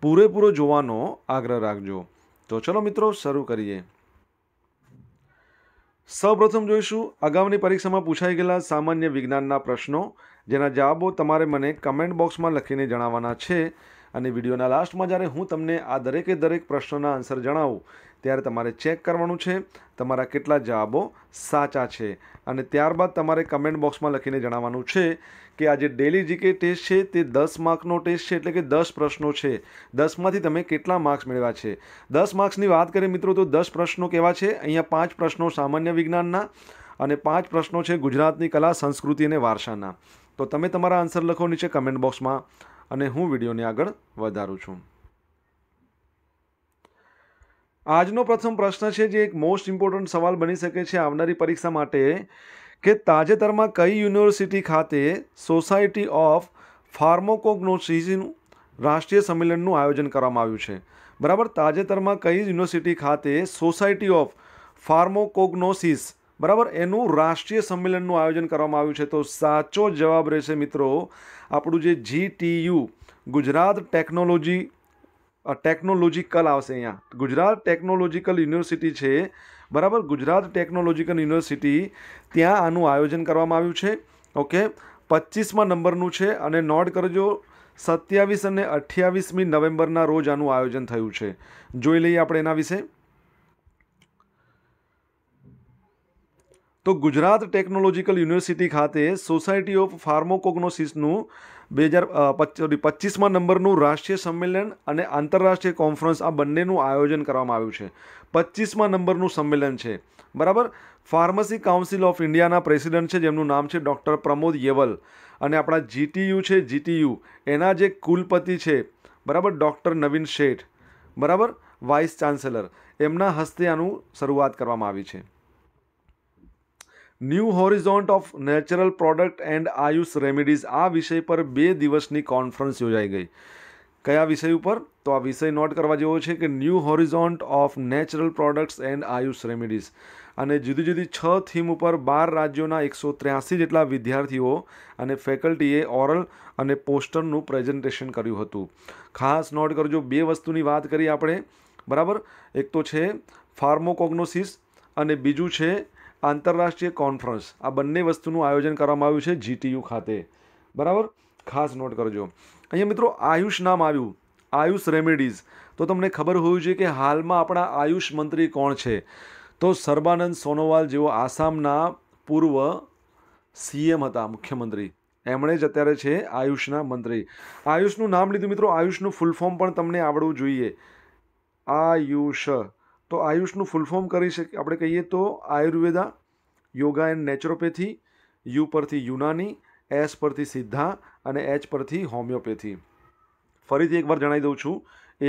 પૂરેપૂરો જોવાનો આગ્રહ રાખજો તો ચલો મિત્રો શરૂ કરીએ સૌપ્રથમ જોઈશું અગાઉની પરીક્ષામાં પૂછાઈ ગયેલા સામાન્ય વિજ્ઞાનના પ્રશ્નો જેના જવાબો તમારે મને કમેન્ટ બોક્સમાં લખીને જણાવવાના છે અને વિડીયોના લાસ્ટમાં જ્યારે હું તમને આ દરેકે દરેક પ્રશ્નોના આન્સર જણાવું ત્યારે તમારે ચેક કરવાનું છે તમારા કેટલા જવાબો સાચા છે અને ત્યારબાદ તમારે કમેન્ટ બોક્સમાં લખીને જણાવવાનું છે કે આ જે ડેલી જીકે ટેસ્ટ છે તે દસ માર્કનો ટેસ્ટ છે એટલે કે દસ પ્રશ્નો છે દસમાંથી તમે કેટલા માર્ક્સ મેળવ્યા છે દસ માર્ક્સની વાત કરીએ મિત્રો તો દસ પ્રશ્નો કેવા છે અહીંયા પાંચ પ્રશ્નો સામાન્ય વિજ્ઞાનના અને પાંચ પ્રશ્નો છે ગુજરાતની કલા સંસ્કૃતિ અને વારસાના તો તમે તમારા આન્સર લખો નીચે કમેન્ટ બોક્સમાં અને હું વિડીયોને આગળ વધારું છું આજનો પ્રથમ પ્રશ્ન છે જે એક મોસ્ટ ઇમ્પોર્ટન્ટ સવાલ બની શકે છે આવનારી પરીક્ષા માટે કે તાજેતરમાં કઈ યુનિવર્સિટી ખાતે સોસાયટી ઓફ ફાર્મોકોગ્નોસિસનું રાષ્ટ્રીય સંમેલનનું આયોજન કરવામાં આવ્યું છે બરાબર તાજેતરમાં કઈ યુનિવર્સિટી ખાતે સોસાયટી ઓફ ફાર્મોકોગ્નોસિસ બરાબર એનું રાષ્ટ્રીય સંમેલનનું આયોજન કરવામાં આવ્યું છે તો સાચો જવાબ રહેશે મિત્રો આપણું જે જીટીયુ ગુજરાત ટેકનોલોજી ટેકનોલોજીકલ આવશે અહીંયા ગુજરાત ટેકનોલોજીકલ યુનિવર્સિટી છે બરાબર ગુજરાત ટેકનોલોજીકલ યુનિવર્સિટી ત્યાં આનું આયોજન કરવામાં આવ્યું છે ઓકે પચીસમાં નંબરનું છે અને નોટ કરજો સત્યાવીસ અને અઠ્યાવીસમી નવેમ્બરના રોજ આનું આયોજન થયું છે જોઈ લઈએ આપણે એના વિશે તો ગુજરાત ટેકનોલોજીકલ યુનિવર્સિટી ખાતે સોસાયટી ઓફ ફાર્મોકોગ્નોસિસનું બે હજાર સોરી પચીસમાં નંબરનું રાષ્ટ્રીય સંમેલન અને આંતરરાષ્ટ્રીય કોન્ફરન્સ આ બંનેનું આયોજન કરવામાં આવ્યું છે પચીસમાં નંબરનું સંમેલન છે બરાબર ફાર્મસી કાઉન્સિલ ઓફ ઇન્ડિયાના પ્રેસિડેન્ટ છે જેમનું નામ છે ડૉક્ટર પ્રમોદ યેવલ અને આપણા જીટીયુ છે જીટીયુ એના જે કુલપતિ છે બરાબર ડૉક્ટર નવીન શેઠ બરાબર વાઇસ ચાન્સેલર એમના હસ્તે આનું શરૂઆત કરવામાં આવી છે new horizons of natural product and Ayush remedies આ વિષય પર બે દિવસની કોન્ફરન્સ યોજાઈ ગઈ કયા વિષય ઉપર તો આ વિષય નોટ કરવા જેવો છે કે new horizons of natural products and Ayush remedies અને જુદી જુદી છ થીમ ઉપર બાર રાજ્યોના એકસો ત્ર્યાસી જેટલા વિદ્યાર્થીઓ અને ફેકલ્ટીએ ઓરલ અને પોસ્ટરનું પ્રેઝન્ટેશન કર્યું હતું ખાસ નોટ કરજો બે વસ્તુની વાત કરી આપણે બરાબર એક તો છે ફાર્મોકોગ્નોસિસ અને બીજું છે આંતરરાષ્ટ્રીય કોન્ફરન્સ આ બંને વસ્તુનું આયોજન કરવામાં આવ્યું છે જીટીયુ ખાતે બરાબર ખાસ નોટ કરજો અહીંયા મિત્રો આયુષ નામ આવ્યું આયુષ રેમેડીઝ તો તમને ખબર હોવી જોઈએ કે હાલમાં આપણા આયુષ મંત્રી કોણ છે તો સર્બાનંદ સોનોવાલ જેઓ આસામના પૂર્વ સીએમ હતા મુખ્યમંત્રી એમણે જ અત્યારે છે આયુષના મંત્રી આયુષનું નામ લીધું મિત્રો આયુષનું ફૂલ ફોર્મ પણ તમને આવડવું જોઈએ આયુષ તો આયુષનું ફૂલ ફોર્મ કરી શકીએ આપણે કહીએ તો Ayurveda yoga and naturopathy U પરથી યુનાની એસ પરથી સિદ્ધા અને એચ પરથી હોમિયોપેથી ફરીથી એકવાર જણાવી દઉં છું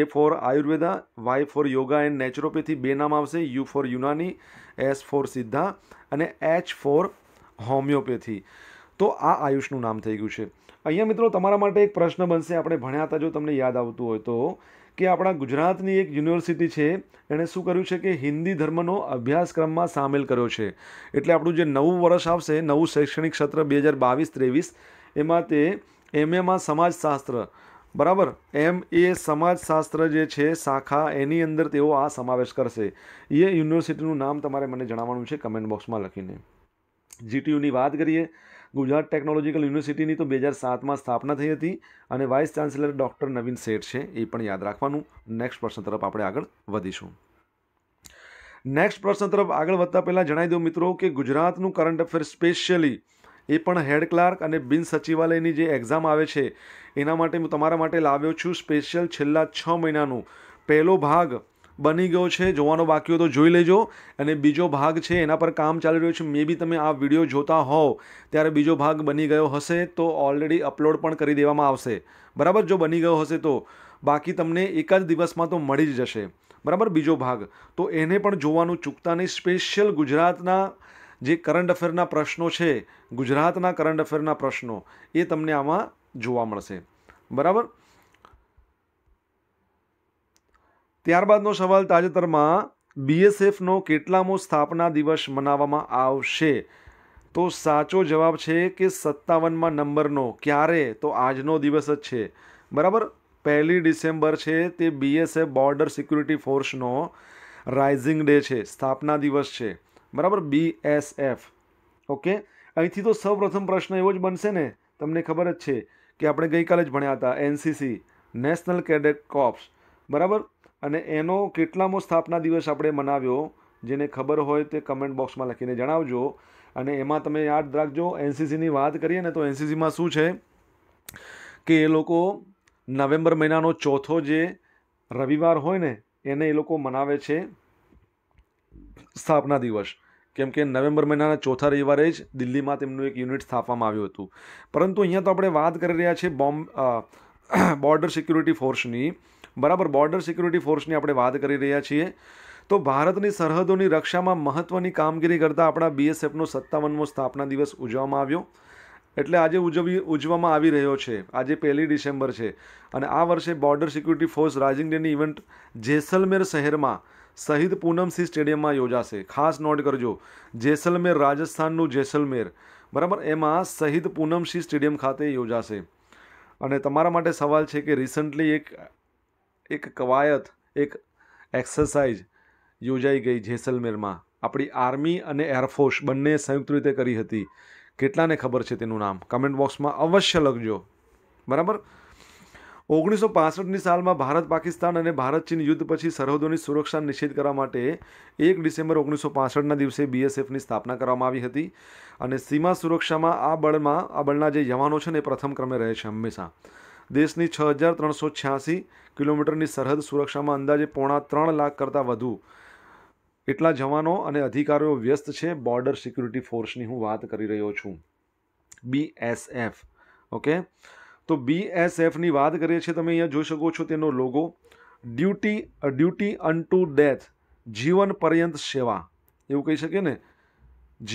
A for Ayurveda Y for yoga and naturopathy બે નામ આવશે U for Unani S for Siddha અને એચ ફોર હોમિયોપેથી તો આ આયુષનું નામ થઈ ગયું છે અહીંયા મિત્રો તમારા માટે એક પ્રશ્ન બનશે આપણે ભણ્યા હતા જો તમને યાદ આવતું હોય તો કે આપણા ગુજરાતની એક યુનિવર્સિટી છે એણે શું કર્યું છે કે હિન્દી ધર્મનો અભ્યાસક્રમમાં સામેલ કર્યો છે એટલે આપણું જે નવું વર્ષ આવશે નવું શૈક્ષણિક સત્ર બે હજાર બાવીસ ત્રેવીસ એમાં તે એમ એમાં સમાજશાસ્ત્ર બરાબર એમ એ સમાજશાસ્ત્ર જે છે શાખા એની અંદર તેઓ આ સમાવેશ કરશે એ યુનિવર્સિટીનું નામ તમારે મને જણાવવાનું છે કમેન્ટ બોક્સમાં લખીને જીટીયુની વાત કરીએ ગુજરાત ટેકનોલોજીકલ યુનિવર્સિટીની તો બે હજાર સાતમાં સ્થાપના થઈ હતી અને વાઇસ ચાન્સેલર ડૉક્ટર નવીન શેઠ છે એ પણ યાદ રાખવાનું નેક્સ્ટ પ્રશ્ન તરફ આપણે આગળ વધીશું નેક્સ્ટ પ્રશ્ન તરફ આગળ વધતા પહેલાં જણાવી દઉં મિત્રો કે ગુજરાતનું કરંટ અફેર સ્પેશિયલી એ પણ હેડ ક્લાર્ક અને બિન સચિવાલયની જે એક્ઝામ આવે છે એના માટે હું તમારા માટે લાવ્યો છું સ્પેશિયલ છેલ્લા છ મહિનાનું પહેલો ભાગ બની ગયો છે જોવાનો બાકી હોય તો જોઈ લેજો અને બીજો ભાગ છે એના પર કામ ચાલી રહ્યું છે મે બી તમે આ વિડીયો જોતા હોવ ત્યારે બીજો ભાગ બની ગયો હશે તો ઓલરેડી અપલોડ પણ કરી દેવામાં આવશે બરાબર જો બની ગયો હશે તો બાકી તમને એક જ દિવસમાં તો મળી જ જશે બરાબર બીજો ભાગ તો એને પણ જોવાનું ચૂકતા નહીં સ્પેશિયલ ગુજરાતના જે કરંટ અફેરના પ્રશ્નો છે ગુજરાતના કરંટ અફેરના પ્રશ્નો એ તમને આમાં જોવા મળશે બરાબર ત્યારબાદનો સવાલ તાજેતરમાં બીએસએફનો કેટલામો સ્થાપના દિવસ મનાવવામાં આવશે તો સાચો જવાબ છે કે સત્તાવનમાં નંબરનો ક્યારે તો આજનો દિવસ જ છે બરાબર પહેલી ડિસેમ્બર છે તે બીએસએફ બોર્ડર સિક્યુરિટી ફોર્સનો રાઇઝિંગ ડે છે સ્થાપના દિવસ છે બરાબર બીએસએફ ઓકે અહીંથી તો સૌપ્રથમ પ્રશ્ન એવો જ બનશે ને તમને ખબર જ છે કે આપણે ગઈકાલે જ ભણ્યા હતા એનસીસી નેશનલ કેડેટ કોર્પ્સ બરાબર અને એનો કેટલામો સ્થાપના દિવસ આપણે મનાવ્યો જેને ખબર હોય તે કમેન્ટ બોક્સમાં લખીને જણાવજો અને એમાં તમે યાદ રાખજો એનસીસીની વાત કરીએ ને તો એનસીસીમાં શું છે કે એ લોકો નવેમ્બર મહિનાનો ચોથો જે રવિવાર હોય ને એને એ લોકો મનાવે છે સ્થાપના દિવસ કેમ કે નવેમ્બર મહિનાના ચોથા રવિવારે જ દિલ્હીમાં તેમનું એક યુનિટ સ્થાપવામાં આવ્યું હતું પરંતુ અહીંયા તો આપણે વાત કરી રહ્યા છીએ બોમ્બ બોર્ડર સિક્યુરિટી ફોર્સની બરાબર બોર્ડર સિક્યુરિટી ફોર્સની આપણે વાત કરી રહ્યા છીએ તો ભારતની સરહદોની રક્ષામાં મહત્ત્વની કામગીરી કરતા આપણા બીએસએફનો સત્તાવનમો સ્થાપના દિવસ ઉજવવામાં આવ્યો એટલે આજે ઉજવી ઉજવવામાં આવી રહ્યો છે આજે પહેલી ડિસેમ્બર છે અને આ વર્ષે બોર્ડર સિક્યુરિટી ફોર્સ રાઇઝિંગ ડેની ઇવેન્ટ જેસલમેર શહેરમાં શહીદ પૂનમસિંહ સ્ટેડિયમમાં યોજાશે ખાસ નોટ કરજો જેસલમેર રાજસ્થાનનું જેસલમેર બરાબર એમાં શહીદ પૂનમસિંહ સ્ટેડિયમ ખાતે યોજાશે અને તમારા માટે સવાલ છે કે રિસન્ટલી એક એક કવાયત એક એક્સરસાઇઝ યોજાઈ ગઈ જેસલમેરમાં આપણી આર્મી અને એરફોર્સ બંને સંયુક્ત રીતે કરી હતી કેટલાને ખબર છે તેનું નામ કમેન્ટ બોક્સમાં અવશ્ય લખજો બરાબર ઓગણીસો પાસઠની સાલમાં ભારત પાકિસ્તાન અને ભારત ચીન યુદ્ધ પછી સરહદોની સુરક્ષા નિશ્ચિત કરવા માટે એક ડિસેમ્બર ઓગણીસો પાસઠના દિવસે બીએસએફની સ્થાપના કરવામાં આવી હતી અને સીમા સુરક્ષામાં આ બળમાં આ બળના જે જવાનો છે ને એ પ્રથમ ક્રમે રહે છે હંમેશા દેશની છ હજાર ત્રણસો છ્યાસી કિલોમીટરની સરહદ સુરક્ષામાં અંદાજે પોણા ત્રણ લાખ કરતાં વધુ એટલા જવાનો અને અધિકારીઓ વ્યસ્ત છે બોર્ડર સિક્યુરિટી ફોર્સની હું વાત કરી રહ્યો છું બીએસએફ ઓકે તો બીએસએફની વાત કરીએ છીએ તમે અહીંયા જોઈ શકો છો તેનો logo duty duty unto death જીવન પર્યંત સેવા એવું કહી શકીએ ને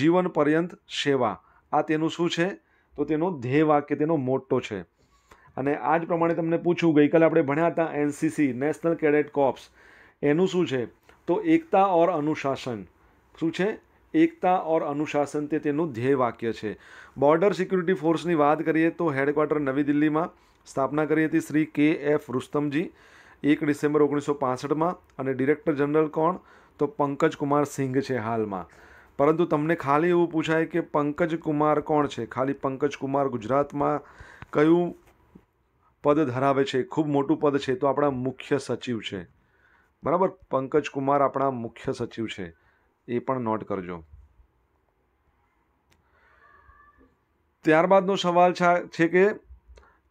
જીવન પર્યંત સેવા આ તેનું શું છે તો તેનો ધ્યેય વાક્ય તેનો મોટો છે અને આ જ પ્રમાણે તમને પૂછું ગઈકાલે આપણે ભણ્યા હતા એનસીસી નેશનલ કેડેટ કોપ્સ એનું શું છે તો એકતા ઓર અનુશાસન શું છે એકતા ઓર અનુશાસન તે તેનું ધ્યેય વાક્ય છે બોર્ડર સિક્યુરિટી ફોર્સની વાત કરીએ તો હેડક્વાર્ટર નવી દિલ્હીમાં સ્થાપના કરી હતી શ્રી કે એફ રુસ્તમજી એક ડિસેમ્બર ઓગણીસો પાસઠમાં અને ડિરેક્ટર જનરલ કોણ તો પંકજ કુમાર સિંઘ છે હાલમાં પરંતુ તમને ખાલી એવું પૂછાય કે પંકજ કુમાર કોણ છે ખાલી પંકજ કુમાર ગુજરાતમાં કયું પદ ધરાવે છે ખૂબ મોટું પદ છે તો આપણા મુખ્ય સચિવ છે બરાબર પંકજ કુમાર આપણા મુખ્ય સચિવ છે એ પણ નોટ કરજો ત્યારબાદનો સવાલ છે કે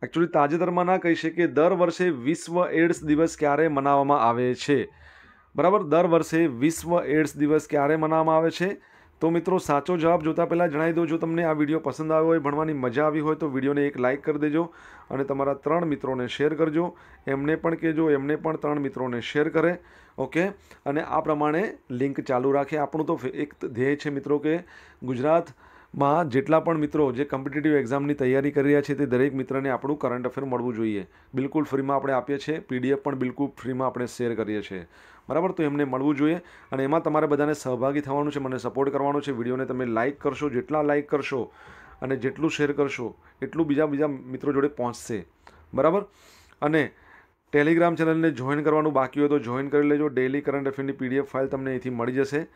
એકચ્યુઅલી તાજેતરમાં ના કહી કે દર વર્ષે વિશ્વ એડ્સ દિવસ ક્યારે મનાવવામાં આવે છે બરાબર દર વર્ષે વિશ્વ એડ્સ દિવસ ક્યારે મનાવવામાં આવે છે તો મિત્રો સાચો જવાબ જોતા પહેલાં જણાવી દઉં જો તમને આ વિડીયો પસંદ આવ્યો હોય ભણવાની મજા આવી હોય તો વિડીયોને એક લાઇક કરી દેજો અને તમારા ત્રણ મિત્રોને શેર કરજો એમને પણ કહેજો એમને પણ ત્રણ મિત્રોને શેર કરે ઓકે અને આ પ્રમાણે લિંક ચાલુ રાખે આપણું તો એક ધ્યેય છે મિત્રો કે ગુજરાત માં જેટલા પણ મિત્રો જે કોમ્પિટિટિવ એક્ઝામની તૈયારી કરી રહ્યા છે તે દરેક મિત્રને આપણું કરંટ અફેર મળવું જોઈએ બિલકુલ ફ્રીમાં આપણે આપીએ છીએ પીડીએફ પણ બિલકુલ ફ્રીમાં આપણે શેર કરીએ છીએ બરાબર તો એમને મળવું જોઈએ અને એમાં તમારે બધાને સહભાગી થવાનું છે મને સપોર્ટ કરવાનો છે વિડીયોને તમે લાઇક કરશો જેટલા લાઇક કરશો અને જેટલું શેર કરશો એટલું બીજા બીજા મિત્રો જોડે પહોંચશે બરાબર અને ટેલિગ્રામ ચેનલને જોઈન કરવાનું બાકી હોય તો જોઈન કરી લેજો ડેલી કરંટ અફેરની પીડીએફ ફાઇલ તમને અહીંથી મળી જશે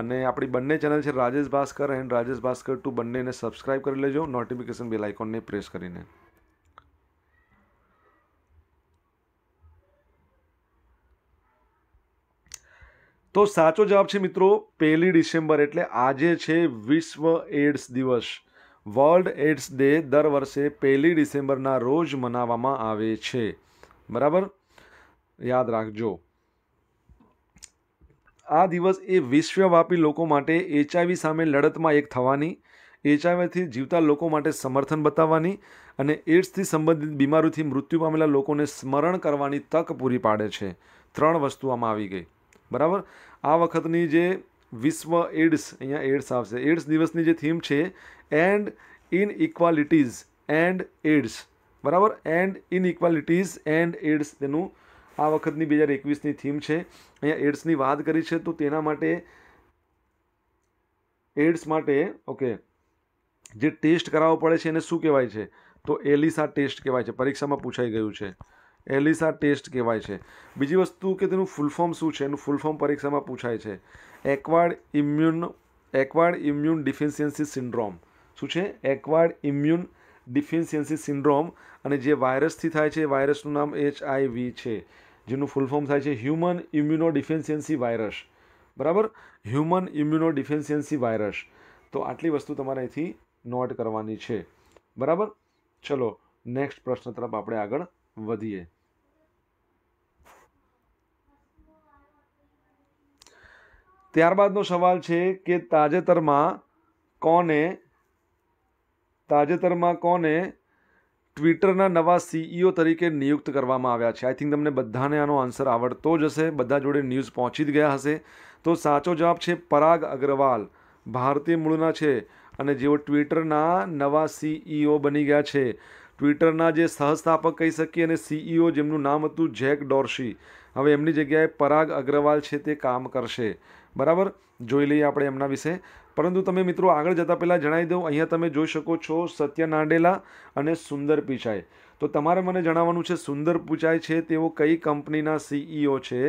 અને આપણી બંને ચેનલ છે રાજેશ ભાસ્કર એન્ડ રાજેશ ભાસ્કર ટુ બંનેને સબસ્ક્રાઈબ કરી લેજો નોટિફિકેશન બેલ આઇકોનને પ્રેસ કરીને તો સાચો જવાબ છે મિત્રો પહેલી ડિસેમ્બર એટલે આજે છે વિશ્વ એડ્સ દિવસ વર્લ્ડ એડ્સ ડે દર વર્ષે પહેલી ડિસેમ્બરના રોજ મનાવવામાં આવે છે બરાબર યાદ રાખજો આ દિવસ એ વિશ્વવ્યાપી લોકો માટે એચઆઈવી સામે લડતમાં એક થવાની એચઆઈવીથી જીવતા લોકો માટે સમર્થન બતાવવાની અને એડ્સથી સંબંધિત બીમારીથી મૃત્યુ પામેલા લોકોને સ્મરણ કરવાની તક પૂરી પાડે છે ત્રણ વસ્તુ આમાં આવી ગઈ બરાબર આ વખતની જે વિશ્વ એડ્સ અહીંયા એડ્સ આવશે એડ્સ દિવસની જે થીમ છે end inequalities end AIDS બરાબર end inequalities end AIDS તેનું આ વખતની બે હજાર એકવીસની થીમ છે અહીંયા એડ્સની વાત કરી છે તો તેના માટે એડ્સ માટે ઓકે જે ટેસ્ટ કરાવવો પડે છે એને શું કહેવાય છે તો એલિસા ટેસ્ટ કહેવાય છે પરીક્ષામાં પૂછાઈ ગયું છે એલિસા ટેસ્ટ કહેવાય છે બીજી વસ્તુ કે તેનું ફૂલ ફોર્મ શું છે એનું ફૂલ ફોર્મ પરીક્ષામાં પૂછાય છે acquired immune acquired immune deficiency syndrome શું છે એક્વાર્ડ ઇમ્યુન ડિફિશિયન્સી સિન્ડ્રોમ અને જે વાયરસથી થાય છે એ વાયરસનું નામ એચઆઈવી છે જેનું ફૂલ ફોર્મ થાય છે હ્યુમન ઇમ્યુનો ડિફિશિયન્સી વાયરસ બરાબર હ્યુમન ઇમ્યુનો ડિફિશિયન્સી વાયરસ તો આટલી વસ્તુ તમારે અહીંથી નોટ કરવાની છે બરાબર ચલો નેક્સ્ટ પ્રશ્ન તરફ આપણે આગળ વધીએ ત્યારબાદનો સવાલ છે કે તાજેતરમાં કોને તાજેતરમાં કોને ટ્વિટરના નવા સીઈઓ તરીકે નિયુક્ત કરવામાં આવ્યા છે આઈ થિંક તમને બધાને આનો આન્સર આવડતો જ હશે બધા જોડે ન્યૂઝ પહોંચી જ ગયા હશે તો સાચો જવાબ છે પરાગ અગ્રવાલ ભારતીય મૂળના છે અને જેઓ ટ્વિટરના નવા સીઈઓ બની ગયા છે ટ્વિટરના જે સહસ્થાપક કહી શકીએ અને સીઈઓ જેમનું નામ હતું જેક ડોર્શી હવે એમની જગ્યાએ પરાગ અગ્રવાલ છે તે કામ કરશે બરાબર જોઈ લઈએ આપણે એમના વિશે પરંતુ તમે મિત્રો આગળ જતાં પહેલાં જણાવી દઉં અહીંયા તમે જોઈ શકો છો સત્ય નાંડેલા અને સુંદર પિચાઈ તો તમારે મને જણાવવાનું છે સુંદર પિચાઈ છે તેઓ કઈ કંપનીના સીઈઓ e છે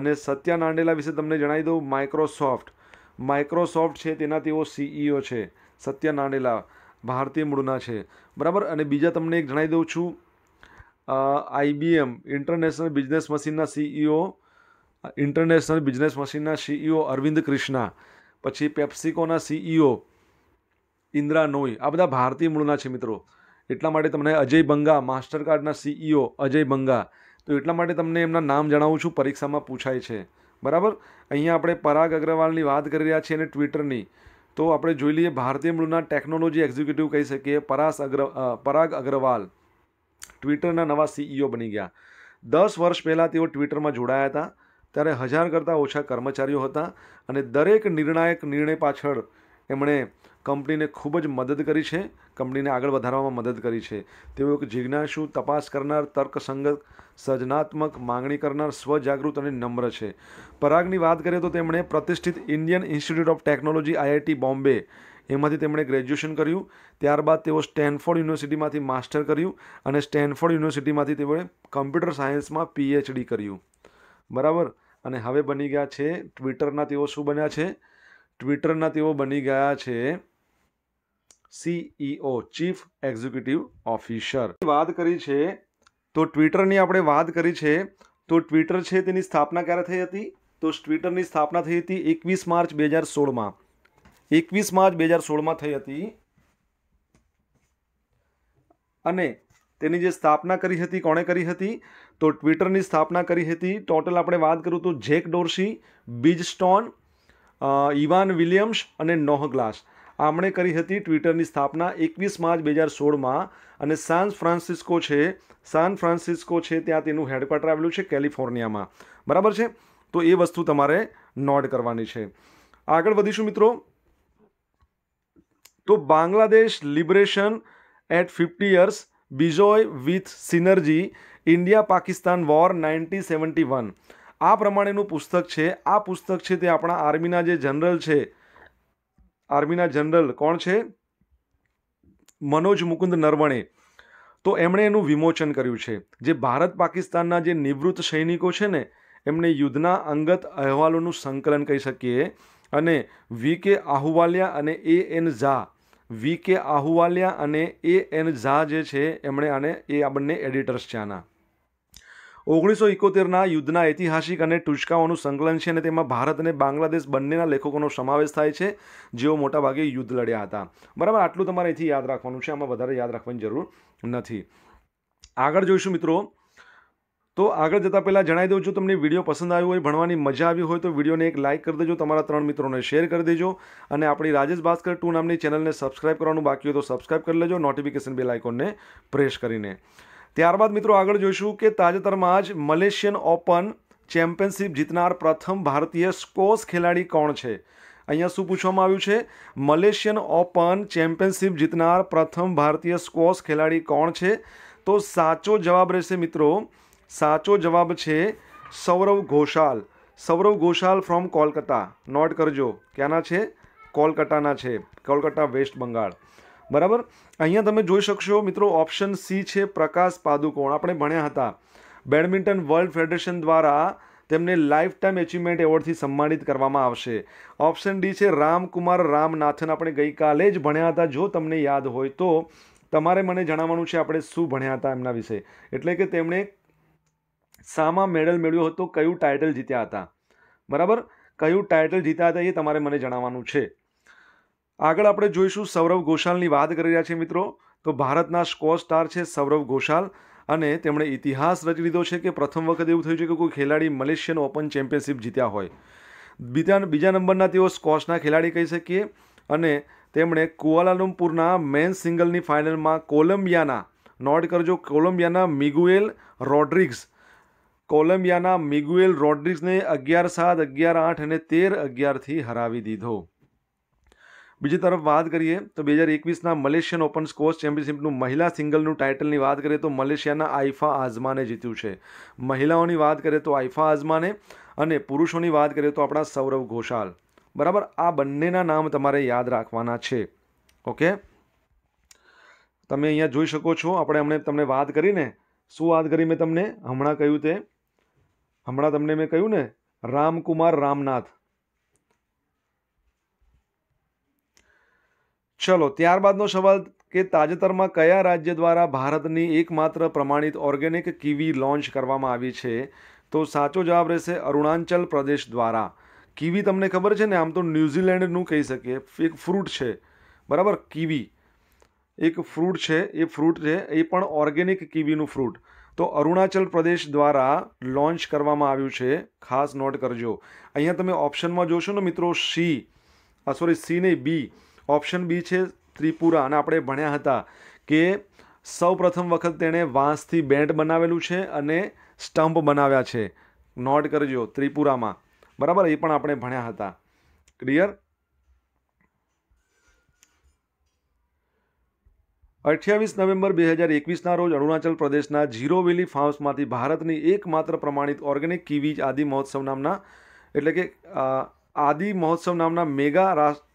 અને સત્ય નાંડેલા વિશે તમને જણાવી દઉં માઇક્રોસોફ્ટ માઇક્રોસોફ્ટ છે તેના તેઓ સીઈઓ e છે સત્ય નાડેલા ભારતીય મૂળના છે બરાબર અને બીજા તમને એક જણાવી દઉં છું આઈબીએમ ઇન્ટરનેશનલ બિઝનેસ મશીનના સીઈઓ ઇન્ટરનેશનલ બિઝનેસ મશીનના સીઈઓ અરવિંદ કૃષ્ણા પછી પેપ્સિકોના સીઈઓ ઇન્દ્રા નોઈ આ બધા ભારતીય મૂળના છે મિત્રો એટલા માટે તમને અજય બંગા માસ્ટર કાર્ડના સીઈઓ અજય બંગા તો એટલા માટે તમને એમના નામ જણાવું છું પરીક્ષામાં પૂછાય છે બરાબર અહીંયા આપણે પરાગ અગ્રવાલની વાત કરી રહ્યા છીએ અને ટ્વિટરની તો આપણે જોઈ લઈએ ભારતીય મૂળના ટેકનોલોજી એક્ઝિક્યુટિવ કહી શકીએ પરાસ અગ્ર પરાગ અગ્રવાલ ટ્વિટરના નવા સીઈઓ બની ગયા દસ વર્ષ પહેલાં તેઓ ટ્વિટરમાં જોડાયા હતા ત્યારે હજાર કરતાં ઓછા કર્મચારીઓ હતા અને દરેક નિર્ણાયક નિર્ણય પાછળ એમણે કંપનીને ખૂબ જ મદદ કરી છે કંપનીને આગળ વધારવામાં મદદ કરી છે તેઓ એક જિજ્ઞાસુ તપાસ કરનાર તર્કસંગત સર્જનાત્મક માંગણી કરનાર સ્વજાગૃત અને નમ્ર છે પરાગની વાત કરીએ તો તેમણે પ્રતિષ્ઠિત Indian institute of technology IIT Bombay એમાંથી તેમણે ગ્રેજ્યુએશન કર્યું ત્યારબાદ તેઓ સ્ટેનફોર્ડ યુનિવર્સિટીમાંથી માસ્ટર કર્યું અને સ્ટેનફોર્ડ યુનિવર્સિટીમાંથી તેઓએ કમ્પ્યુટર સાયન્સમાં પીએચડી કર્યું બરાબર અને હવે બની ગયા છે ટ્વિટરના તેઓ શું બન્યા છે ટ્વિટરના તેઓ બની ગયા છે સીઈઓ ચીફ એક્ઝિક્યુટિવ ઓફિસર વાત કરી છે તો ટ્વિટરની આપણે વાત કરી છે તો ટ્વિટર છે તેની સ્થાપના ક્યારે થઈ હતી તો ટ્વિટરની સ્થાપના થઈ હતી એકવીસ માર્ચ બે હજાર સોળમાં એકવીસ માર્ચ બે હજાર સોળમાં થઈ હતી અને તેની જે સ્થાપના કરી હતી કોણે કરી હતી તો ટ્વિટરની સ્થાપના કરી હતી ટોટલ આપણે વાત કરું તો જેક ડોર્સી બીજ સ્ટોન ઇવાન વિલિયમ્સ અને નોહ ગ્લાસ આમણે કરી હતી ટ્વિટરની સ્થાપના એકવીસ માર્ચ બે હજાર સોળમાં અને સાન ફ્રાન્સિસ્કો છે સાન ફ્રાન્સિસ્કો છે ત્યાં તેનું હેડક્વાર્ટર આવેલું છે કેલિફોર્નિયામાં બરાબર છે તો એ વસ્તુ તમારે નોટ કરવાની છે આગળ વધીશું મિત્રો તો Bangladesh liberation at fifty years Bijoy with synergy India Pakistan war ninety seventy one આ પ્રમાણેનું પુસ્તક છે આ પુસ્તક છે તે આપણા આર્મીના જે જનરલ છે આર્મીના જનરલ કોણ છે મનોજ મુકુંદ નરવણે તો એમણે એનું વિમોચન કર્યું છે જે ભારત પાકિસ્તાનના જે નિવૃત્ત સૈનિકો છે ને એમને યુદ્ધના અંગત અહેવાલોનું સંકલન કહી શકીએ અને વી કે આહુવાલિયા અને એ એન ઝા વી કે આહુવાલિયા અને એ એન ઝા જે છે એમણે આને એ આ બંને એડિટર્સ છે આના ઓગણીસો ઇકોતેરના યુદ્ધના ઐતિહાસિક અને ટૂચકાઓનું સંકલન છે અને તેમાં ભારત અને બાંગ્લાદેશ બંનેના લેખકોનો સમાવેશ થાય છે જેઓ મોટાભાગે યુદ્ધ લડ્યા હતા બરાબર આટલું તમારે અહીંથી યાદ રાખવાનું છે આમાં વધારે યાદ રાખવાની જરૂર નથી આગળ જોઈશું મિત્રો તો આગળ જતાં પહેલાં જણાવી દઉં જો તમને વિડીયો પસંદ આવ્યો હોય ભણવાની મજા આવી હોય તો વિડીયોને એક લાઇક કરી દેજો તમારા ત્રણ મિત્રોને શેર કરી દેજો અને આપણી રાજેશ ભાસ્કર ટુ નામની ચેનલને સબસ્ક્રાઇબ કરવાનું બાકી હોય તો સબસ્ક્રાઇબ કરી લેજો નોટિફિકેશન બેલ આઇકોનને પ્રેસ કરીને ત્યારબાદ મિત્રો આગળ જોઈશું કે તાજેતરમાં જ મલેશિયન ઓપન ચેમ્પિયનશિપ જીતનાર પ્રથમ ભારતીય સ્કોસ ખેલાડી કોણ છે અહીંયા શું પૂછવામાં આવ્યું છે મલેશિયન ઓપન ચેમ્પિયનશિપ જીતનાર પ્રથમ ભારતીય સ્કોસ ખેલાડી કોણ છે તો સાચો જવાબ રહેશે મિત્રો સાચો જવાબ છે સૌરવ ઘોષાલ સૌરવ ઘોષાલ ફ્રોમ કોલકાતા નોટ કરજો ક્યાંના છે કોલકાતાના છે કોલકાતા વેસ્ટ બંગાળ બરાબર અહીંયા તમે જોઈ શકશો મિત્રો ઓપ્શન સી છે પ્રકાશ પાદુકોણ આપણે ભણ્યા હતા બેડમિન્ટન વર્લ્ડ ફેડરેશન દ્વારા તેમને લાઈફ ટાઈમ એચિવમેન્ટ એવોર્ડથી સન્માનિત કરવામાં આવશે ઓપ્શન ડી છે રામકુમાર રામનાથન આપણે ગઈકાલે જ ભણ્યા હતા જો તમને યાદ હોય તો તમારે મને જણાવવાનું છે આપણે શું ભણ્યા હતા એમના વિશે એટલે કે તેમણે સામાં મેડલ મેળવ્યો હતો કયું ટાઇટલ જીત્યા હતા બરાબર કયું ટાઇટલ જીત્યા હતા એ તમારે મને જણાવવાનું છે આગળ આપણે જોઈશું સૌરવ ઘોષાલની વાત કરી રહ્યા છીએ મિત્રો તો ભારતના સ્કો સ્ટાર છે સૌરવ ઘોષાલ અને તેમણે ઇતિહાસ રચી લીધો છે કે પ્રથમ વખત એવું થયું છે કે કોઈ ખેલાડી મલેશિયન ઓપન ચેમ્પિયનશિપ જીત્યા હોય બીજા બીજા નંબરના તેઓ સ્કોચના ખેલાડી કહી શકીએ અને તેમણે કુઆલાલુમપુરના મેન સિંગલની ફાઇનલમાં કોલંબિયાના નોટ કરજો કોલંબિયાના મિગુએલ રોડ્રિગ્સ કોલંબિયાના મિગુએલ રોડ્રિગ્સને અગિયાર સાત અગિયાર આઠ અને તેર અગિયારથી હરાવી દીધો બીજી તરફ વાત કરીએ તો બે હજાર એકવીસના મલેશિયન ઓપન સ્કોર્સ ચેમ્પિયનશિપનું મહિલા સિંગલનું ટાઇટલની વાત કરીએ તો મલેશિયાના આઈફા આઝમાને જીત્યું છે મહિલાઓની વાત કરીએ તો આઈફા આઝમાને અને પુરુષોની વાત કરીએ તો આપણા સૌરવ ઘોષાલ બરાબર આ બંનેના નામ તમારે યાદ રાખવાના છે ઓકે તમે અહીંયા જોઈ શકો છો આપણે હમણે તમને વાત કરીને શું વાત કરી મેં તમને હમણાં કહ્યું તે હમણાં તમને મેં કહ્યું ને રામકુમાર રામનાથ ચલો ત્યારબાદનો સવાલ કે તાજેતરમાં કયા રાજ્ય દ્વારા ભારતની એકમાત્ર પ્રમાણિત ઓર્ગેનિક કીવી લોન્ચ કરવામાં આવી છે તો સાચો જવાબ રહેશે અરુણાચલ પ્રદેશ દ્વારા કીવી તમને ખબર છે ને આમ તો ન્યૂઝીલેન્ડનું કહી શકીએ એક ફ્રૂટ છે બરાબર કીવી એક ફ્રૂટ છે એ ફ્રૂટ છે એ પણ ઓર્ગેનિક કીવીનું ફ્રૂટ તો અરુણાચલ પ્રદેશ દ્વારા લોન્ચ કરવામાં આવ્યું છે ખાસ નોટ કરજો અહીંયા તમે ઓપ્શનમાં જોશો ને મિત્રો સી સોરી સી ને બી ઓપ્શન બી છે ત્રિપુરા અને આપણે ભણ્યા હતા કે સૌ પ્રથમ વખત તેણે વાંસથી બેટ બનાવેલું છે અને સ્ટમ્પ બનાવ્યા છે નોટ કરજો ત્રિપુરામાં બરાબર એ પણ આપણે ભણ્યા હતા ક્લિયર અઠ્યાવીસ નવેમ્બર બે હજાર એકવીસના રોજ અરુણાચલ પ્રદેશના ઝીરોવેલી ફાર્મ્સમાંથી ભારતની એકમાત્ર પ્રમાણિત ઓર્ગેનિક કીવી આદિ મહોત્સવ નામના એટલે કે આદિ મહોત્સવ નામના મેગા રાષ્ટ્ર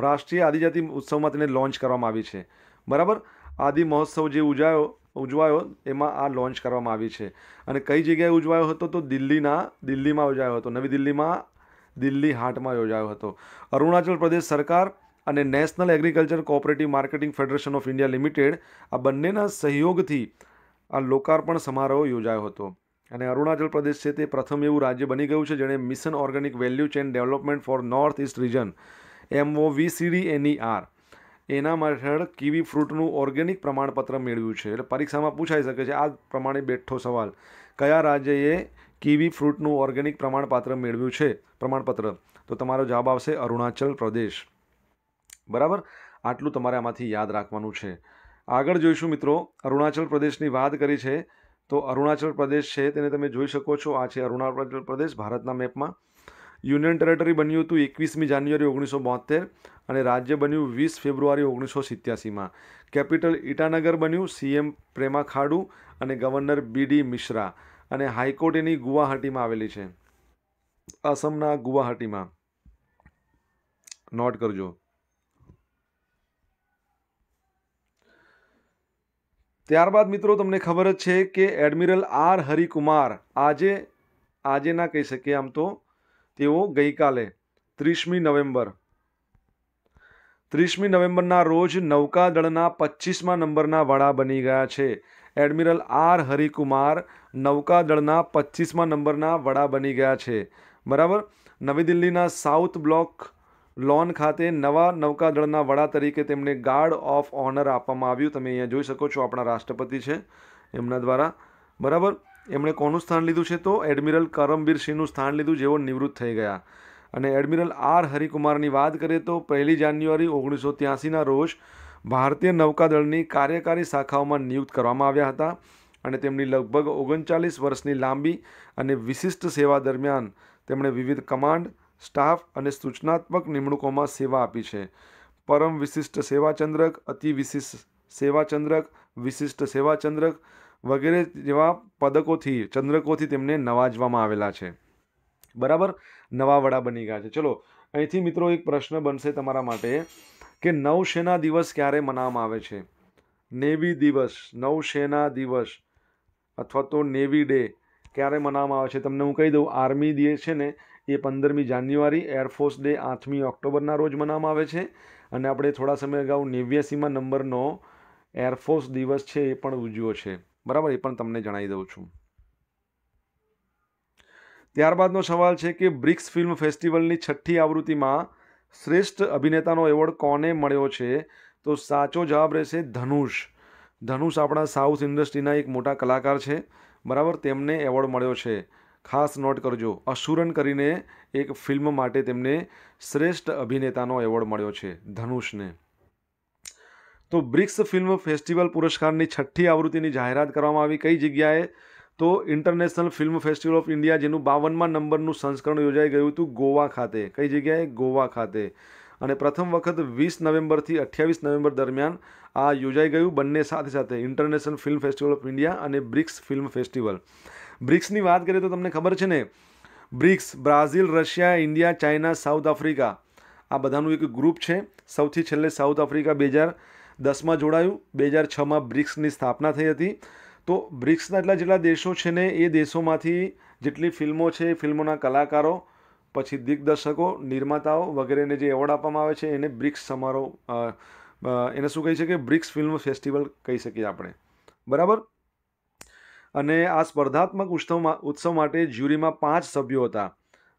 રાષ્ટ્રીય આદિજાતિ ઉત્સવમાં તેને લોન્ચ કરવામાં આવી છે બરાબર આદિ મહોત્સવ જે ઉજાયો ઉજવાયો એમાં આ લોન્ચ કરવામાં આવી છે અને કઈ જગ્યાએ ઉજવાયો હતો તો દિલ્હીના દિલ્હીમાં યોજાયો હતો નવી દિલ્હીમાં દિલ્હી હાટમાં યોજાયો હતો અરુણાચલ પ્રદેશ સરકાર અને national agriculture cooperative marketing federation of India limited આ બંનેના સહયોગથી આ લોકાર્પણ સમારોહ યોજાયો હતો અને અરુણાચલ પ્રદેશ છે તે પ્રથમ એવું રાજ્ય બની ગયું છે જેણે mission organic value chain development for north east region C D N E R એના હેઠળ કીવી ફ્રૂટનું ઓર્ગેનિક પ્રમાણપત્ર મેળવ્યું છે એટલે પરીક્ષામાં પૂછાઈ શકે છે આ પ્રમાણે બેઠો સવાલ કયા રાજ્યએ કીવી ફ્રૂટનું ઓર્ગેનિક પ્રમાણપત્ર મેળવ્યું છે પ્રમાણપત્ર તો તમારો જવાબ આવશે અરુણાચલ પ્રદેશ બરાબર આટલું તમારે આમાંથી યાદ રાખવાનું છે આગળ જોઈશું મિત્રો અરુણાચલ પ્રદેશની વાત કરી છે તો અરુણાચલ પ્રદેશ છે તેને તમે જોઈ શકો છો આ છે અરુણાચલ પ્રદેશ ભારતના મેપમાં યુનિયન ટેરેટરી બન્યું હતું એકવીસમી જાન્યુઆરી ઓગણીસો બોતેર અને રાજ્ય બન્યું વીસ ફેબ્રુઆરી ઓગણીસો સિત્યાસીમાં કેપિટલ ઇટાનગર બન્યું સીએમ પ્રેમા ખાડુ અને ગવર્નર બીડી મિશ્રા અને હાઈકોર્ટ એની ગુવાહાટીમાં આવેલી છે આસામના ગુવાહાટીમાં નોટ કરજો ત્યારબાદ મિત્રો તમને ખબર જ છે કે એડમિરલ આર હરિકુમાર આજે આજે ના કહી શકીએ આમ તો તેઓ ગઈકાલે ત્રીસમી નવેમ્બર ત્રીસમી નવેમ્બરના રોજ નૌકાદળના પચીસમા નંબરના વડા બની ગયા છે એડમિરલ આર હરિકુમાર નૌકાદળના પચીસમા નંબરના વડા બની ગયા છે બરાબર નવી દિલ્હીના સાઉથ બ્લોક લોન ખાતે નવા નૌકાદળના વડા તરીકે તેમને ગાર્ડ ઓફ ઓનર આપવામાં આવ્યું તમે અહીંયા જોઈ શકો છો આપણા રાષ્ટ્રપતિ છે એમના દ્વારા બરાબર એમણે કોનું સ્થાન લીધું છે તો એડમિરલ કરમબીર સિંહનું સ્થાન લીધું જેઓ નિવૃત્ત થઈ ગયા અને એડમિરલ આર હરિકુમારની વાત કરીએ તો પહેલી જાન્યુઆરી ઓગણીસો ત્યાસીના રોજ ભારતીય નૌકાદળની કાર્યકારી શાખાઓમાં નિયુક્ત કરવામાં આવ્યા હતા અને તેમની લગભગ ઓગણચાલીસ વર્ષની લાંબી અને વિશિષ્ટ સેવા દરમિયાન તેમણે વિવિધ કમાન્ડ સ્ટાફ અને સૂચનાત્મક નિમણૂકોમાં સેવા આપી છે પરમ વિશિષ્ટ સેવાચંદ્રક અતિ વિશિષ્ટ સેવાચંદ્રક વિશિષ્ટ સેવાચંદ્રક વગેરે જેવા પદકોથી ચંદ્રકોથી તેમને નવાજવામાં આવેલા છે બરાબર નવા વડા બની ગયા છે ચલો અહીંથી મિત્રો એક પ્રશ્ન બનશે તમારા માટે કે નવસેના દિવસ ક્યારે મનાવવામાં આવે છે નેવી દિવસ નવસેના દિવસ અથવા તો નેવી ડે ક્યારે મનાવવામાં આવે છે તમને હું કહી દઉં આર્મી ડે છે ને એ પંદરમી જાન્યુઆરી એરફોર્સ ડે આઠમી ઓક્ટોબરના રોજ મનાવવામાં આવે છે અને આપણે થોડા સમય અગાઉ નેવ્યાસીમાં નંબરનો એરફોર્સ દિવસ છે એ પણ ઉજવ્યો છે બરાબર એ પણ તમને જણાવી દઉં છું ત્યારબાદનો સવાલ છે કે બ્રિક્સ ફિલ્મ ફેસ્ટિવલની છઠ્ઠી આવૃત્તિમાં શ્રેષ્ઠ અભિનેતાનો એવોર્ડ કોને મળ્યો છે તો સાચો જવાબ રહેશે ધનુષ ધનુષ આપણા સાઉથ ઇન્ડસ્ટ્રીના એક મોટા કલાકાર છે બરાબર તેમને એવોર્ડ મળ્યો છે ખાસ નોટ કરજો અસુરન કરીને એક ફિલ્મ માટે તેમને શ્રેષ્ઠ અભિનેતાનો એવોર્ડ મળ્યો છે ધનુષને તો બ્રિક્સ ફિલ્મ ફેસ્ટિવલ પુરસ્કારની છઠ્ઠી આવૃત્તિની જાહેરાત કરવામાં આવી કઈ જગ્યાએ તો international film festival of India જેનું બાવનમાં નંબરનું સંસ્કરણ યોજાઈ ગયું હતું ગોવા ખાતે કઈ જગ્યાએ ગોવા ખાતે અને પ્રથમ વખત વીસ નવેમ્બરથી અઠ્યાવીસ નવેમ્બર દરમિયાન આ યોજાઈ ગયું બંને સાથે સાથે international film festival of India અને બ્રિક્સ ફિલ્મ ફેસ્ટિવલ બ્રિક્સની વાત કરીએ તો તમને ખબર છે ને BRICS Brazil Russia India China South Africa આ બધાનું એક ગ્રુપ છે સૌથી છેલ્લે સાઉથ આફ્રિકા બે હજાર દસમાં જોડાયું બે હજાર છમાં બ્રિક્સની સ્થાપના થઈ હતી તો બ્રિક્સના એટલા જેટલા દેશો છે ને એ દેશોમાંથી જેટલી ફિલ્મો છે એ ફિલ્મોના કલાકારો પછી દિગ્દર્શકો નિર્માતાઓ વગેરેને જે એવોર્ડ આપવામાં આવે છે એને બ્રિક્સ સમારોહ એને શું કહી શકીએ બ્રિક્સ ફિલ્મ ફેસ્ટિવલ કહી શકીએ આપણે બરાબર અને આ સ્પર્ધાત્મક ઉત્સવમાં ઉત્સવ માટે જ્યુરીમાં પાંચ સભ્યો હતા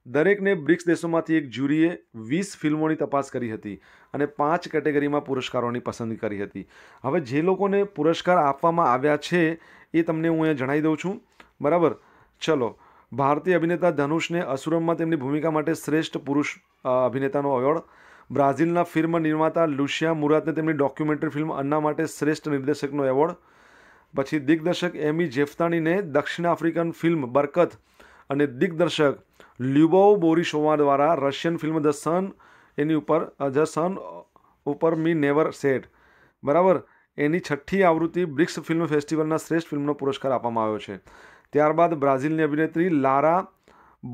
દરેકને બ્રિક્સ દેશોમાંથી એક જ્યુરીએ વીસ ફિલ્મોની તપાસ કરી હતી અને પાંચ કેટેગરીમાં પુરસ્કારોની પસંદગી કરી હતી હવે જે લોકોને પુરસ્કાર આપવામાં આવ્યા છે એ તમને હું અહીંયા જણાવી દઉં છું બરાબર ચલો ભારતીય અભિનેતા ધનુષને અસુરમમાં તેમની ભૂમિકા માટે શ્રેષ્ઠ પુરુષ અભિનેતાનો એવોર્ડ બ્રાઝિલના ફિલ્મ નિર્માતા લુશિયા મુરાદને તેમની ડોક્યુમેન્ટરી ફિલ્મ અન્ના માટે શ્રેષ્ઠ નિર્દેશકનો એવોર્ડ પછી દિગ્દર્શક એમી જેફતાણીને દક્ષિણ આફ્રિકન ફિલ્મ બરકત અને દિગ્દર્શક લ્યુબોવ બોરિશોવા દ્વારા રશિયન ફિલ્મ ધ સન એની ઉપર ધ સન ઉપર મી નેવર સેટ બરાબર એની છઠ્ઠી આવૃત્તિ બ્રિક્સ ફિલ્મ ફેસ્ટિવલના શ્રેષ્ઠ ફિલ્મનો પુરસ્કાર આપવામાં આવ્યો છે ત્યારબાદ બ્રાઝિલની અભિનેત્રી લારા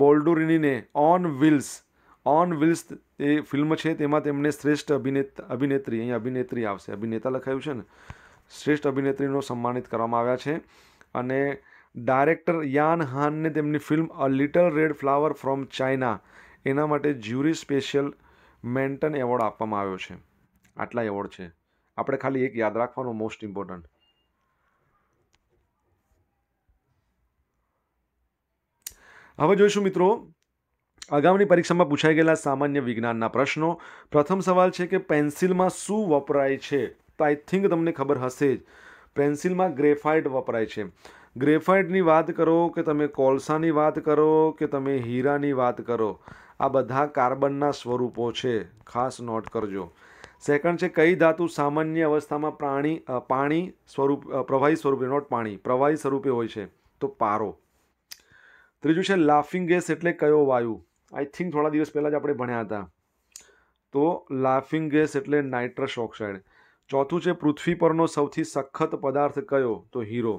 બોલ્ડુરિનીને ઓન વિલ્સ ઓન વિલ્સ એ ફિલ્મ છે તેમાં તેમણે શ્રેષ્ઠ અભિનેત અભિનેત્રી અહીં અભિનેત્રી આવશે અભિનેતા લખાયું છે ને શ્રેષ્ઠ અભિનેત્રીનો સન્માનિત કરવામાં આવ્યા છે અને ડાયરેક્ટર યાન હાનને તેમની film a little red flower from China એના માટે જ્યુરી સ્પેશિયલ મેન્ટન એવોર્ડ આપવામાં આવ્યો છે આટલા એવોર્ડ છે આપણે ખાલી એક યાદ રાખવાનો મોસ્ટ ઇમ્પોર્ટન્ટ હવે જોઈશું મિત્રો અગાઉની પરીક્ષામાં પૂછાઈ ગયેલા સામાન્ય વિજ્ઞાનના પ્રશ્નો પ્રથમ સવાલ છે કે પેન્સિલમાં શું વપરાય છે તો આઈ થિંક તમને ખબર હશે જ પેન્સિલમાં ગ્રેફાઇટ વપરાય છે ગ્રેફાઇટની વાત કરો કે તમે કોલસાની વાત કરો કે તમે હીરાની વાત કરો આ બધા કાર્બનના સ્વરૂપો છે ખાસ નોટ કરજો સેકન્ડ છે કઈ ધાતુ સામાન્ય અવસ્થામાં પ્રાણી પાણી સ્વરૂપ પ્રવાહી સ્વરૂપે નોટ પાણી પ્રવાહી સ્વરૂપે હોય છે તો પારો ત્રીજું છે લાફિંગ ગેસ એટલે કયો વાયુ આઈ થિંક થોડા દિવસ પહેલાં જ આપણે ભણ્યા હતા તો લાફિંગ ગેસ એટલે નાઇટ્રસ ઓક્સાઇડ ચોથું છે પૃથ્વી પરનો સૌથી સખત પદાર્થ કયો તો હીરો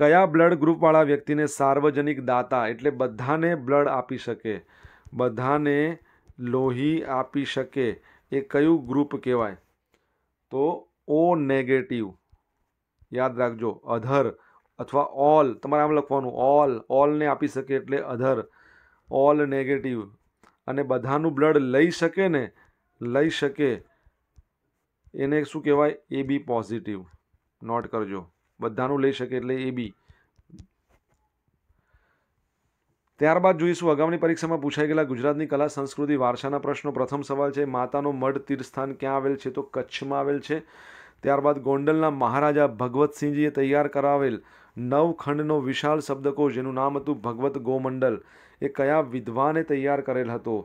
કયા બ્લડ ગ્રુપવાળા વ્યક્તિને સાર્વજનિક દાતા એટલે બધાને બ્લડ આપી શકે બધાને લોહી આપી શકે એ કયું ગ્રુપ કહેવાય તો ઓ નેગેટિવ યાદ રાખજો અધર અથવા ઓલ તમારે આમ લખવાનું ઓલ ઓલને આપી શકે એટલે અધર ઓલ નેગેટિવ અને બધાનું બ્લડ લઈ શકે ને લઈ શકે એને શું કહેવાય એ બી પોઝિટિવ નોટ કરજો બધાનું લઈ શકે એટલે એ બી ત્યારબાદ જોઈશું અગાઉની પરીક્ષામાં પૂછાઈ ગયેલા ગુજરાતની કલા સંસ્કૃતિ વારસાના પ્રશ્નો પ્રથમ સવાલ છે માતાનો મઢ તીર્થસ્થાન ક્યાં આવેલ છે તો કચ્છમાં આવેલ છે ત્યારબાદ ગોંડલના મહારાજા ભગવતસિંહજીએ તૈયાર કરાવેલ નવખંડનો વિશાળ શબ્દકોશ જેનું નામ હતું ભગવત ગોમંડલ એ કયા વિદ્વાને તૈયાર કરેલ હતો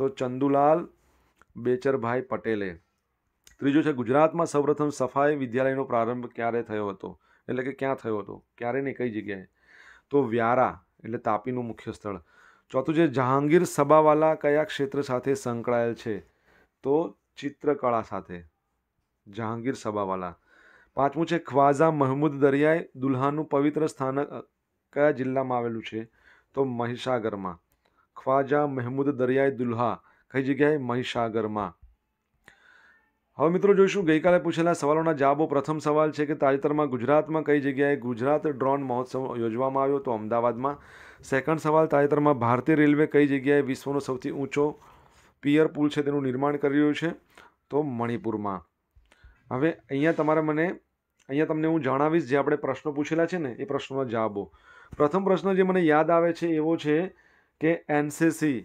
તો ચંદુલાલ બેચરભાઈ પટેલે ત્રીજો છે ગુજરાતમાં સૌપ્રથમ સફાઈ વિદ્યાલયનો પ્રારંભ ક્યારે થયો હતો એટલે કે ક્યાં થયો હતો ક્યારે નહીં કઈ જગ્યાએ તો વ્યારા એટલે તાપીનું મુખ્ય સ્થળ ચોથું છે જહાંગીર સભાવાલા કયા ક્ષેત્ર સાથે સંકળાયેલ છે તો ચિત્રકળા સાથે જહાંગીર સભાવાલા પાંચમું છે ખ્વાઝા મહમૂદ દરિયાએ દુલ્હાનું પવિત્ર સ્થાનક કયા જિલ્લામાં આવેલું છે તો મહિસાગરમાં ખ્વાજા મહેમૂદ દરિયાએ દુલ્હા કઈ જગ્યાએ મહિસાગરમાં હવે મિત્રો જોઈશું ગઈકાલે પૂછેલા સવાલોના જવાબો પ્રથમ સવાલ છે કે તાજેતરમાં ગુજરાતમાં કઈ જગ્યાએ ગુજરાત ડ્રોન મહોત્સવ યોજવામાં આવ્યો તો અમદાવાદમાં સેકન્ડ સવાલ તાજેતરમાં ભારતીય રેલવે કઈ જગ્યાએ વિશ્વનો સૌથી ઊંચો પિયર પુલ છે તેનું નિર્માણ કરી રહ્યું છે તો મણિપુરમાં હવે અહીંયા તમારે મને અહીંયા તમને હું જણાવીશ જે આપણે પ્રશ્નો પૂછેલા છે ને એ પ્રશ્નોના જવાબો પ્રથમ પ્રશ્ન જે મને યાદ આવે છે એવો છે કે એનસીસી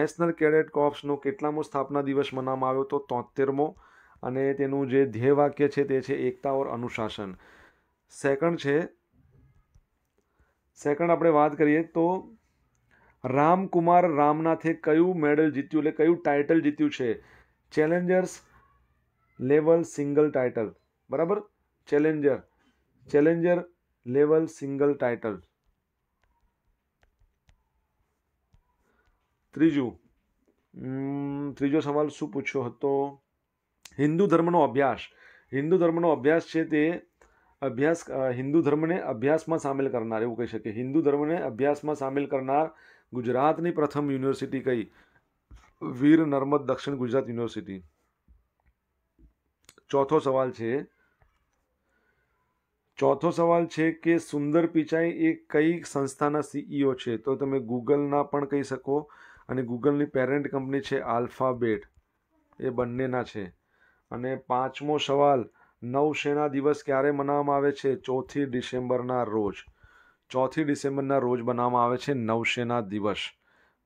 નેશનલ કેડેટ કોર્પ્સનો કેટલામો સ્થાપના દિવસ મનાવવામાં આવ્યો તો તોતેરમો અને તેનું જે ધ્યેય વાક્ય છે તે છે એકતા ઓર અનુશાસન સેકન્ડ છે સેકન્ડ આપણે વાત કરીએ તો રામકુમાર રામનાથે કયું મેડલ જીત્યું એટલે કયું ટાઇટલ જીત્યું છે ચેલેન્જર્સ લેવલ સિંગલ ટાઇટલ બરાબર challenger challenger level single title ત્રીજું ત્રીજો સવાલ શું પૂછ્યો હતો હિન્દુ ધર્મનો અભ્યાસ હિન્દુ ધર્મનો અભ્યાસ છે તે અભ્યાસ હિન્દુ ધર્મને અભ્યાસમાં સામેલ કરનાર એવું કહી શકીએ હિન્દુ ધર્મને અભ્યાસમાં સામેલ કરનાર ગુજરાતની પ્રથમ યુનિવર્સિટી કઈ વીર નર્મદ દક્ષિણ ગુજરાત યુનિવર્સિટી ચોથો સવાલ છે ચોથો સવાલ છે કે સુંદર પિચાઈ એ કઈ સંસ્થાના સીઈઓ e છે તો તમે ગૂગલના પણ કહી શકો અને ગૂગલની પેરેન્ટ કંપની છે આલ્ફાબેટ એ બંનેના છે અને પાંચમો સવાલ નવસેના દિવસ ક્યારે મનાવવામાં આવે છે ચોથી ડિસેમ્બરના રોજ ચોથી ડિસેમ્બરના રોજ બનાવવામાં આવે છે નવસેના દિવસ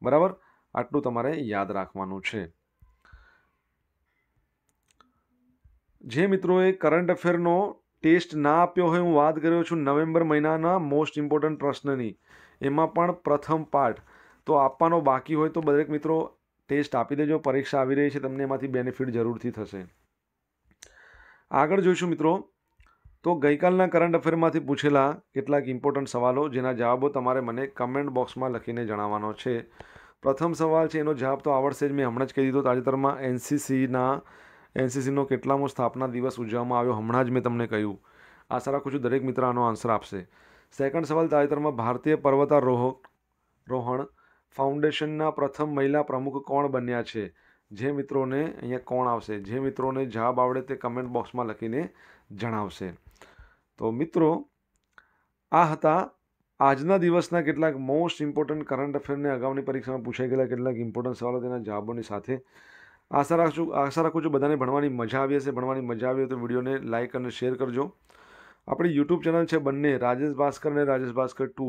બરાબર આટલું તમારે યાદ રાખવાનું છે જે મિત્રોએ કરંટ અફેરનો ટેસ્ટ ના આપ્યો હોય હું વાત કર્યો છું નવેમ્બર મહિનાના મોસ્ટ ઇમ્પોર્ટન્ટ પ્રશ્નની એમાં પણ પ્રથમ પાર્ટ તો આપવાનો બાકી હોય તો દરેક મિત્રો ટેસ્ટ આપી દેજો પરીક્ષા આવી રહી છે તમને એમાંથી બેનિફિટ જરૂરથી થશે આગળ જોઈશું મિત્રો તો ગઈકાલના કરંટ અફેરમાંથી પૂછેલા કેટલાક ઇમ્પોર્ટન્ટ સવાલો જેના જવાબો તમારે મને કમેન્ટ બોક્સમાં લખીને જણાવવાનો છે પ્રથમ સવાલ છે એનો જવાબ તો આવડશે જ મેં હમણાં જ કહી દીધો તાજેતરમાં એનસીસીના એનસીસીનો કેટલામો સ્થાપના દિવસ ઉજવવામાં આવ્યો હમણાં જ મેં તમને કહ્યું આશા રાખું છું દરેક મિત્ર આનો આન્સર આપશે સેકન્ડ સવાલ તાજેતરમાં ભારતીય પર્વતારોહક રોહણ ફાઉન્ડેશનના પ્રથમ મહિલા પ્રમુખ કોણ બન્યા છે જે મિત્રોને અહીંયા કોણ આવશે જે મિત્રોને જવાબ આવડે તે કમેન્ટ બોક્સમાં લખીને જણાવશે તો મિત્રો આ હતા આજના દિવસના કેટલાક મોસ્ટ ઇમ્પોર્ટન્ટ કરંટ અફેરને અગાઉની પરીક્ષામાં પૂછાઈ ગયેલા કેટલાક ઇમ્પોર્ટન્ટ સવાલો તેના જવાબોની સાથે આશા રાખશું આશા રાખું છું બધાને ભણવાની મજા આવી હશે ભણવાની મજા આવી હોય તો વિડીયોને લાઇક અને શેર કરજો આપણી યુટ્યુબ ચેનલ છે બંને રાજેશ ભાસ્કર અને રાજેશ ભાસ્કર ટુ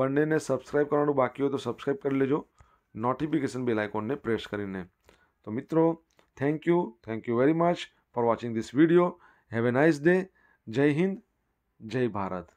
બંનેને સબસ્ક્રાઈબ કરવાનું બાકી હોય તો સબસ્ક્રાઈબ કરી લેજો નોટિફિકેશન બેલ આઇકોનને પ્રેસ કરીને તો મિત્રો thank you thank you very much for watching this video have a nice day Jai Hind જય ભારત